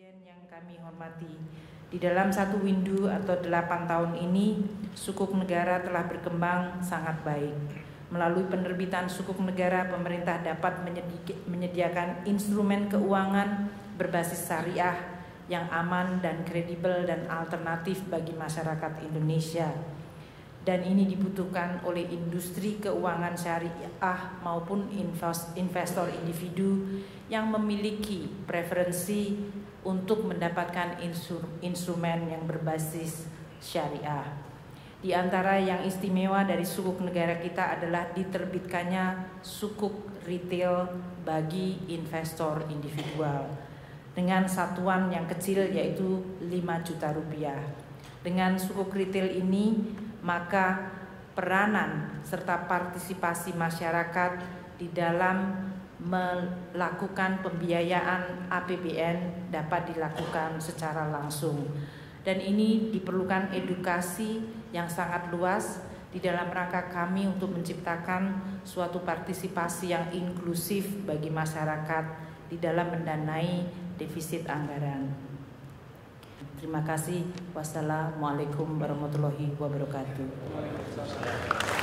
Presiden yang kami hormati, di dalam satu windu atau delapan tahun ini, sukuk negara telah berkembang sangat baik. Melalui penerbitan sukuk negara, pemerintah dapat menyediakan instrumen keuangan berbasis syariah yang aman dan kredibel dan alternatif bagi masyarakat Indonesia. Dan ini dibutuhkan oleh industri keuangan syariah maupun investor individu yang memiliki preferensi untuk mendapatkan instrumen yang berbasis syariah. Di antara yang istimewa dari sukuk negara kita adalah diterbitkannya sukuk retail bagi investor individual dengan satuan yang kecil yaitu 5 juta rupiah. Dengan sukuk retail ini maka peranan serta partisipasi masyarakat di dalam melakukan pembiayaan APBN dapat dilakukan secara langsung. Dan ini diperlukan edukasi yang sangat luas di dalam rangka kami untuk menciptakan suatu partisipasi yang inklusif bagi masyarakat di dalam mendanai defisit anggaran. Terima kasih. Wassalamualaikum warahmatullahi wabarakatuh.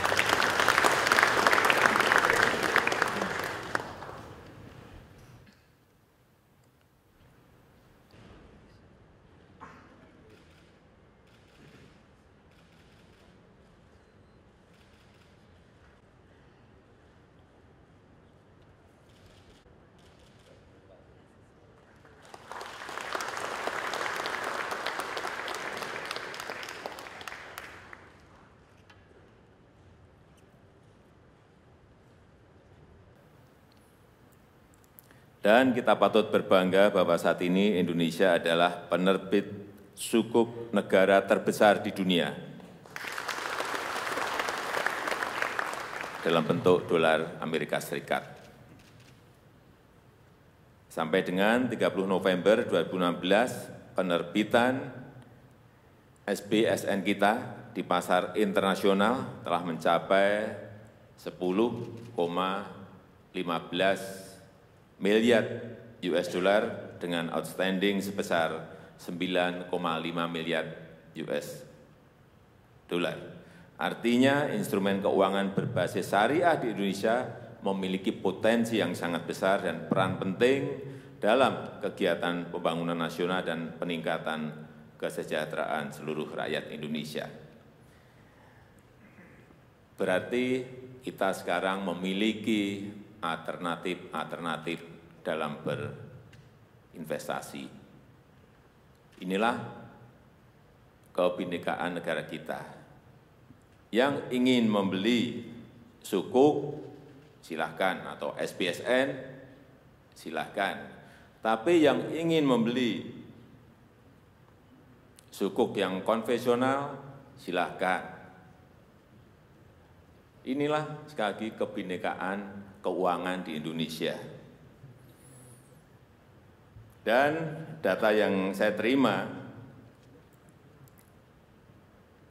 Dan kita patut berbangga bahwa saat ini Indonesia adalah penerbit sukuk negara terbesar di dunia dalam bentuk dolar Amerika Serikat. Sampai dengan 30 November 2016, penerbitan SBSN kita di pasar internasional telah mencapai 10,15 miliar US dollar dengan outstanding sebesar 9,5 miliar US dollar. Artinya instrumen keuangan berbasis syariah di Indonesia memiliki potensi yang sangat besar dan peran penting dalam kegiatan pembangunan nasional dan peningkatan kesejahteraan seluruh rakyat Indonesia. Berarti kita sekarang memiliki alternatif-alternatif dalam berinvestasi. Inilah kebinekaan negara kita. Yang ingin membeli suku silahkan, atau SPSN, silahkan. Tapi yang ingin membeli suku yang konvensional, silahkan. Inilah sekali lagi kebinekaan keuangan di Indonesia. Dan data yang saya terima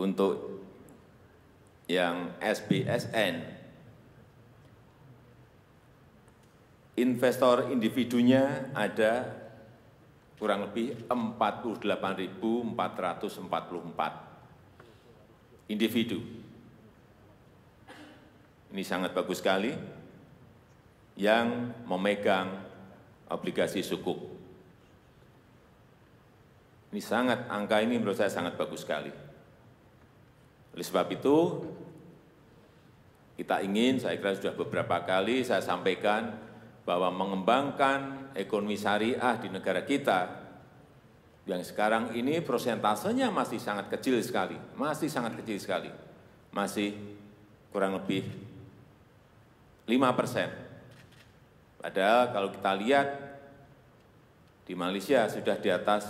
untuk yang SBSN, investor individunya ada kurang lebih 48.444 individu. Ini sangat bagus sekali yang memegang obligasi suku, Ini sangat, angka ini menurut saya sangat bagus sekali. Oleh sebab itu, kita ingin, saya kira sudah beberapa kali saya sampaikan, bahwa mengembangkan ekonomi syariah di negara kita, yang sekarang ini prosentasenya masih sangat kecil sekali, masih sangat kecil sekali, masih kurang lebih 5 persen Padahal kalau kita lihat di Malaysia sudah di atas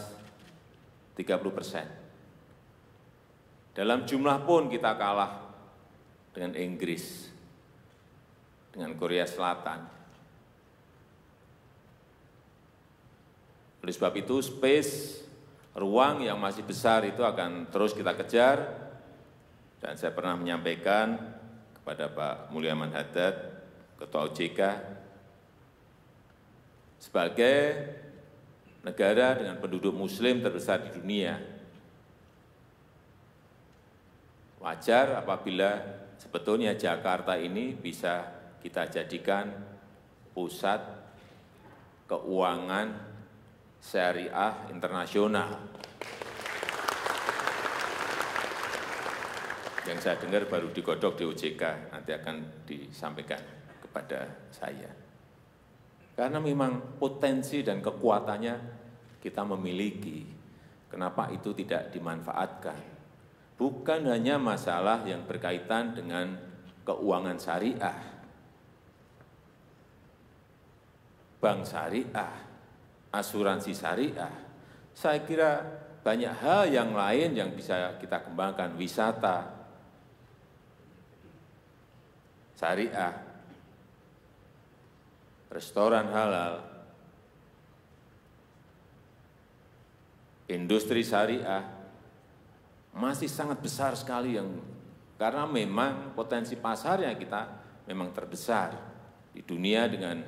30 persen. Dalam jumlah pun kita kalah dengan Inggris, dengan Korea Selatan. Oleh sebab itu space, ruang yang masih besar itu akan terus kita kejar. Dan saya pernah menyampaikan kepada Pak Mulyaman Haddad, Ketua OJK, sebagai negara dengan penduduk muslim terbesar di dunia. Wajar apabila sebetulnya Jakarta ini bisa kita jadikan pusat keuangan syariah internasional. Yang saya dengar baru digodok di OJK, nanti akan disampaikan kepada saya. Karena memang potensi dan kekuatannya kita memiliki. Kenapa itu tidak dimanfaatkan? Bukan hanya masalah yang berkaitan dengan keuangan syariah, bank syariah, asuransi syariah. Saya kira banyak hal yang lain yang bisa kita kembangkan, wisata, syariah, restoran halal, industri syariah, masih sangat besar sekali yang karena memang potensi pasarnya kita memang terbesar di dunia dengan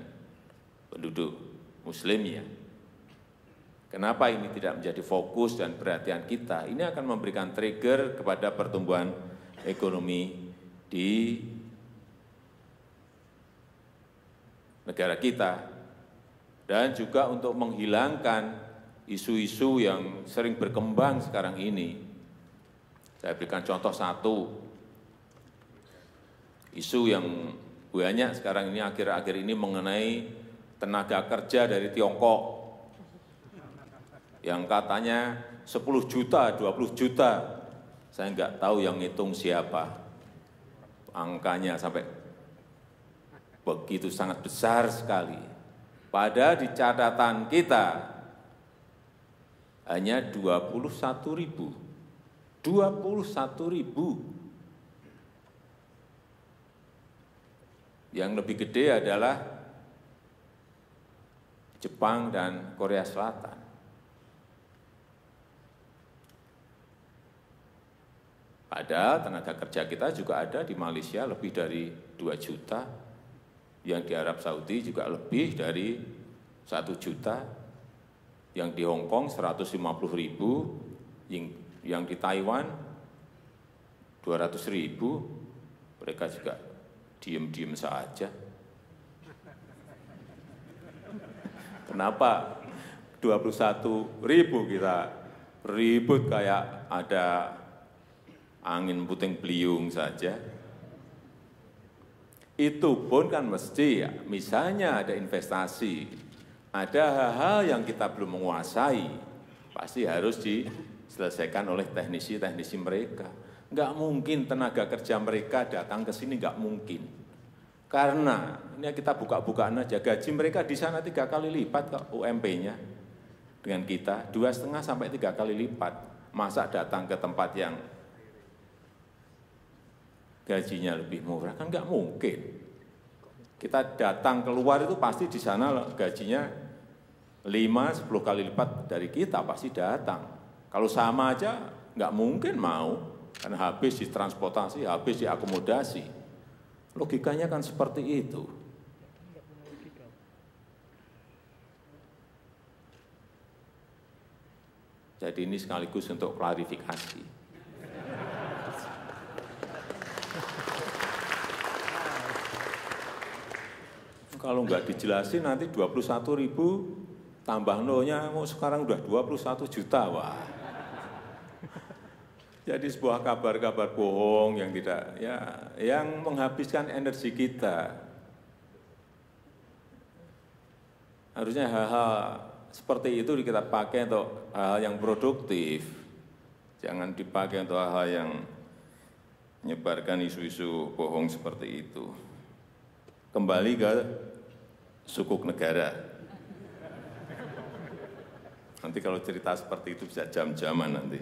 penduduk Muslim ya. Kenapa ini tidak menjadi fokus dan perhatian kita? Ini akan memberikan trigger kepada pertumbuhan ekonomi di negara kita, dan juga untuk menghilangkan isu-isu yang sering berkembang sekarang ini. Saya berikan contoh satu, isu yang banyak sekarang ini akhir-akhir ini mengenai tenaga kerja dari Tiongkok yang katanya 10 juta, 20 juta. Saya enggak tahu yang ngitung siapa. Angkanya sampai begitu sangat besar sekali. Pada di catatan kita hanya 21 ribu. 21 ribu. Yang lebih gede adalah Jepang dan Korea Selatan. Padahal tenaga kerja kita juga ada di Malaysia lebih dari 2 juta yang di Arab Saudi juga lebih dari satu juta, yang di Hong Kong 150 ribu, yang di Taiwan 200 ribu, mereka juga diem-diem saja. Kenapa 21 ribu kita ribut kayak ada angin puting beliung saja? itu pun kan mesti ya, misalnya ada investasi, ada hal-hal yang kita belum menguasai, pasti harus diselesaikan oleh teknisi-teknisi mereka. Enggak mungkin tenaga kerja mereka datang ke sini, enggak mungkin. Karena ini kita buka-bukaan aja, gaji mereka di sana tiga kali lipat ke UMP-nya dengan kita, dua setengah sampai tiga kali lipat. Masa datang ke tempat yang gajinya lebih murah kan nggak mungkin. Kita datang keluar itu pasti di sana gajinya 5 10 kali lipat dari kita pasti datang. Kalau sama aja nggak mungkin mau kan habis di transportasi, habis di akomodasi. Logikanya kan seperti itu. Jadi ini sekaligus untuk klarifikasi. kalau nggak dijelasin nanti 21 ribu tambah nolnya, mau oh, sekarang udah 21 juta, wah. Jadi sebuah kabar-kabar bohong yang tidak, ya, yang menghabiskan energi kita. Harusnya hal-hal seperti itu kita pakai untuk hal-hal yang produktif. Jangan dipakai untuk hal-hal yang menyebarkan isu-isu bohong seperti itu. Kembali ke sukuk negara. Nanti kalau cerita seperti itu bisa jam-jaman nanti.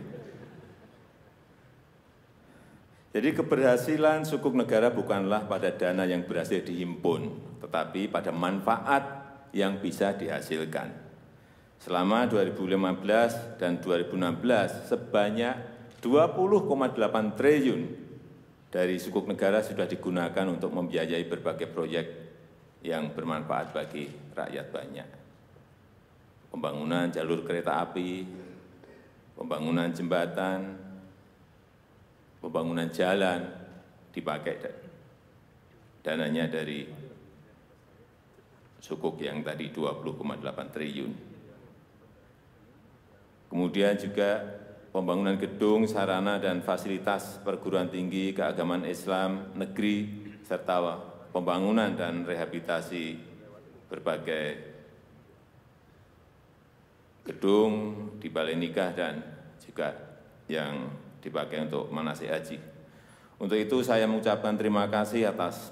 Jadi keberhasilan sukuk negara bukanlah pada dana yang berhasil dihimpun, tetapi pada manfaat yang bisa dihasilkan. Selama 2015 dan 2016 sebanyak 20,8 triliun dari sukuk negara sudah digunakan untuk membiayai berbagai proyek yang bermanfaat bagi rakyat banyak. Pembangunan jalur kereta api, pembangunan jembatan, pembangunan jalan dipakai dananya dari sukuk yang tadi 20,8 triliun. Kemudian juga pembangunan gedung, sarana, dan fasilitas perguruan tinggi keagamaan Islam negeri, serta pembangunan dan rehabilitasi berbagai gedung di Balai Nikah dan juga yang dipakai untuk manasik haji. Untuk itu saya mengucapkan terima kasih atas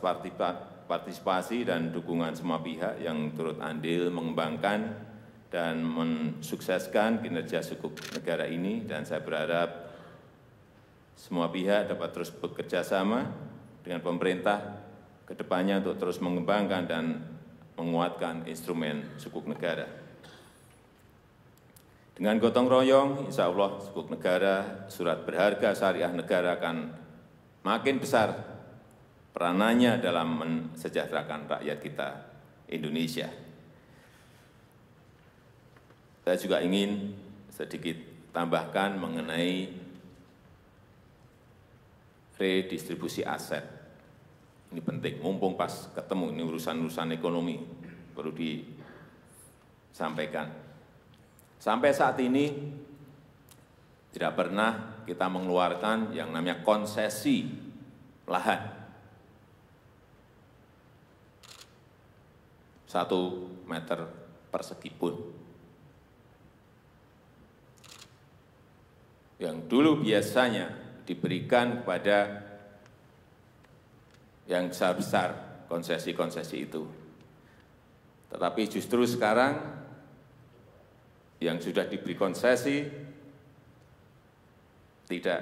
partisipasi dan dukungan semua pihak yang turut andil mengembangkan dan mensukseskan kinerja suku negara ini dan saya berharap semua pihak dapat terus bekerja sama dengan pemerintah kedepannya untuk terus mengembangkan dan menguatkan instrumen suku negara. Dengan gotong royong, insya Allah suku negara, surat berharga syariah negara akan makin besar peranannya dalam mensejahterakan rakyat kita Indonesia. Saya juga ingin sedikit tambahkan mengenai redistribusi aset ini penting, mumpung pas ketemu, ini urusan-urusan ekonomi, perlu disampaikan. Sampai saat ini, tidak pernah kita mengeluarkan yang namanya konsesi lahan. Satu meter persegi pun. Yang dulu biasanya diberikan kepada yang besar-besar konsesi-konsesi itu. Tetapi justru sekarang yang sudah diberi konsesi tidak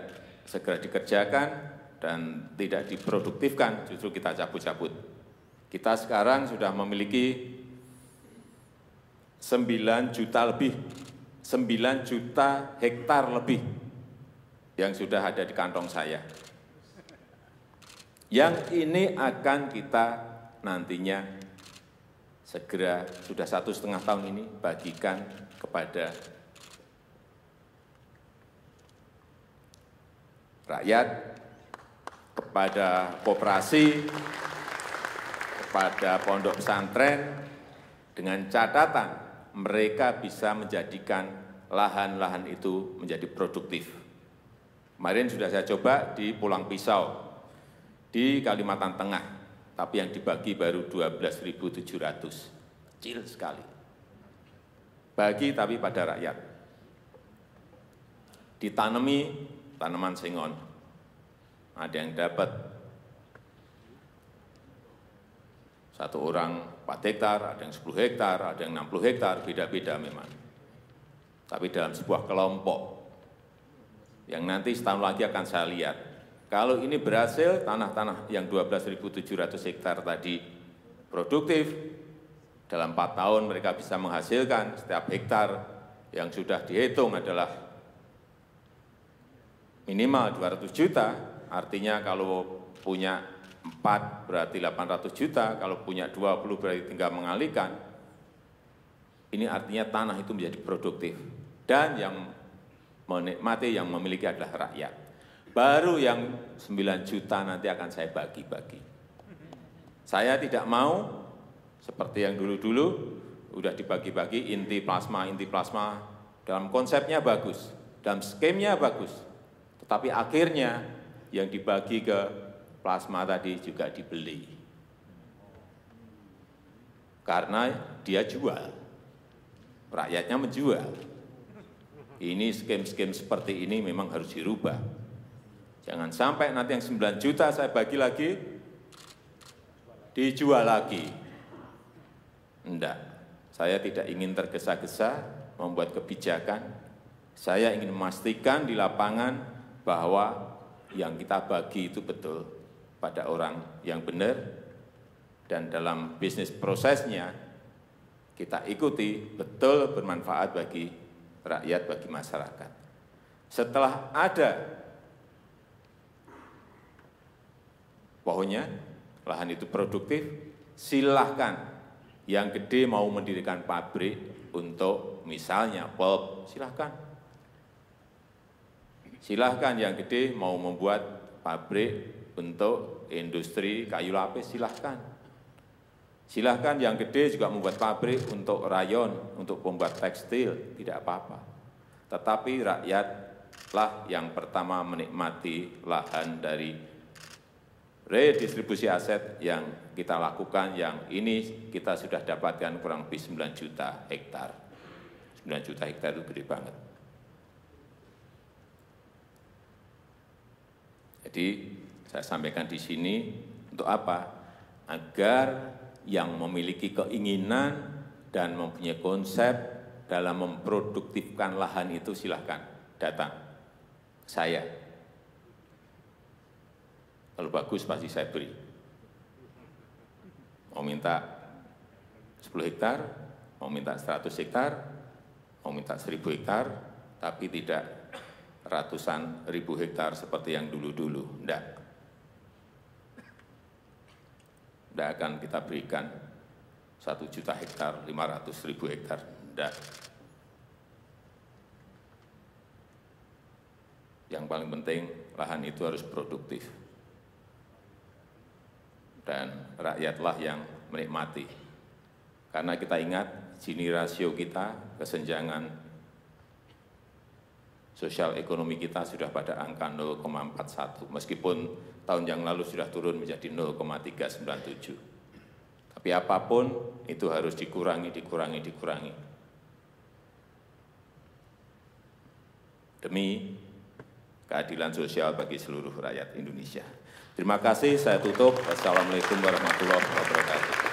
segera dikerjakan dan tidak diproduktifkan, justru kita cabut-cabut. Kita sekarang sudah memiliki 9 juta lebih, 9 juta hektar lebih yang sudah ada di kantong saya yang ini akan kita nantinya segera sudah satu setengah tahun ini bagikan kepada rakyat, kepada koperasi, kepada pondok pesantren, dengan catatan mereka bisa menjadikan lahan-lahan itu menjadi produktif. Kemarin sudah saya coba di Pulang Pisau, di Kalimantan Tengah, tapi yang dibagi baru 12.700, kecil sekali. Bagi tapi pada rakyat. Ditanami tanaman singon, ada yang dapat satu orang 4 hektar, ada yang 10 hektar, ada yang 60 hektar, beda-beda memang. Tapi dalam sebuah kelompok yang nanti setahun lagi akan saya lihat kalau ini berhasil, tanah-tanah yang 12.700 hektar tadi produktif, dalam 4 tahun mereka bisa menghasilkan setiap hektar yang sudah dihitung adalah minimal 200 juta, artinya kalau punya 4 berarti 800 juta, kalau punya 20 berarti tinggal mengalihkan. Ini artinya tanah itu menjadi produktif. Dan yang menikmati, yang memiliki adalah rakyat. Baru yang 9 juta nanti akan saya bagi-bagi. Saya tidak mau seperti yang dulu-dulu, udah dibagi-bagi inti plasma, inti plasma dalam konsepnya bagus, dalam skemnya bagus. Tetapi akhirnya yang dibagi ke plasma tadi juga dibeli. Karena dia jual, rakyatnya menjual. Ini skem-skem seperti ini memang harus dirubah Jangan sampai nanti yang 9 juta saya bagi lagi, dijual lagi. Enggak, saya tidak ingin tergesa-gesa membuat kebijakan. Saya ingin memastikan di lapangan bahwa yang kita bagi itu betul pada orang yang benar, dan dalam bisnis prosesnya kita ikuti betul bermanfaat bagi rakyat, bagi masyarakat. Setelah ada Pohonnya, lahan itu produktif, silahkan yang gede mau mendirikan pabrik untuk misalnya pulp, silahkan. Silahkan yang gede mau membuat pabrik untuk industri kayu lapis, silahkan. Silahkan yang gede juga membuat pabrik untuk rayon, untuk pembuat tekstil, tidak apa-apa. Tetapi rakyatlah yang pertama menikmati lahan dari redistribusi aset yang kita lakukan, yang ini kita sudah dapatkan kurang lebih 9 juta hektar. 9 juta hektar itu gede banget. Jadi saya sampaikan di sini untuk apa? Agar yang memiliki keinginan dan mempunyai konsep dalam memproduktifkan lahan itu silahkan datang saya kalau bagus pasti saya beri. Mau minta 10 hektar, mau minta 100 hektar, mau minta 1000 hektar, tapi tidak ratusan ribu hektar seperti yang dulu-dulu. Enggak. Enggak akan kita berikan 1 juta hektar, 500 ribu hektar. Enggak. Yang paling penting lahan itu harus produktif dan rakyatlah yang menikmati. Karena kita ingat Gini rasio kita, kesenjangan sosial ekonomi kita sudah pada angka 0,41, meskipun tahun yang lalu sudah turun menjadi 0,397. Tapi apapun itu harus dikurangi, dikurangi, dikurangi. Demi keadilan sosial bagi seluruh rakyat Indonesia. Terima kasih, saya tutup. Assalamualaikum warahmatullahi wabarakatuh.